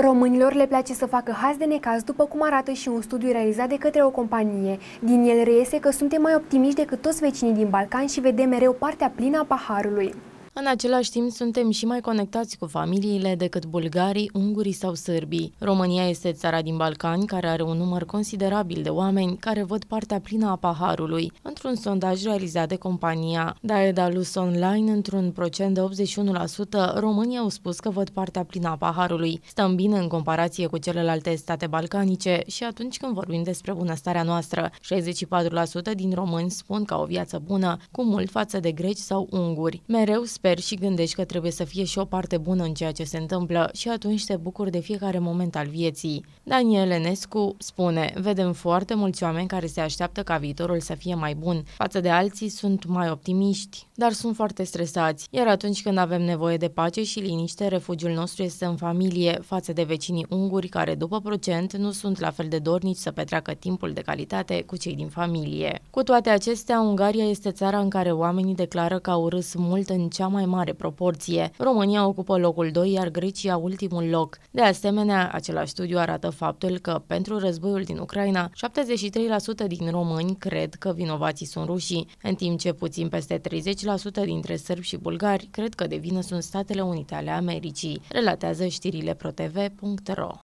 Românilor le place să facă haz de necaz, după cum arată și un studiu realizat de către o companie. Din el reiese că suntem mai optimiști decât toți vecinii din Balcan și vedem mereu partea plină a paharului. În același timp, suntem și mai conectați cu familiile decât bulgarii, ungurii sau sârbii. România este țara din Balcani care are un număr considerabil de oameni care văd partea plină a paharului. Într într-un sondaj realizat de compania Daedalus Online, într-un procent de 81%, românii au spus că văd partea plină a paharului. Stăm bine în comparație cu celelalte state balcanice și atunci când vorbim despre bunăstarea noastră, 64% din români spun că au o viață bună, cu mult față de greci sau unguri. Mereu sper și gândești că trebuie să fie și o parte bună în ceea ce se întâmplă și atunci te bucuri de fiecare moment al vieții. Daniel Enescu spune, vedem foarte mulți oameni care se așteaptă ca viitorul să fie mai bun bun. Față de alții sunt mai optimiști, dar sunt foarte stresați, iar atunci când avem nevoie de pace și liniște, refugiul nostru este în familie, față de vecinii unguri care, după procent, nu sunt la fel de dornici să petreacă timpul de calitate cu cei din familie. Cu toate acestea, Ungaria este țara în care oamenii declară că au râs mult în cea mai mare proporție. România ocupă locul 2, iar Grecia ultimul loc. De asemenea, același studiu arată faptul că, pentru războiul din Ucraina, 73% din români cred că vinovați afectații sunt rușii, în timp ce puțin peste 30% dintre sârbi și bulgari cred că de vină sunt Statele Unite ale Americii, relatează știrile protv.ro.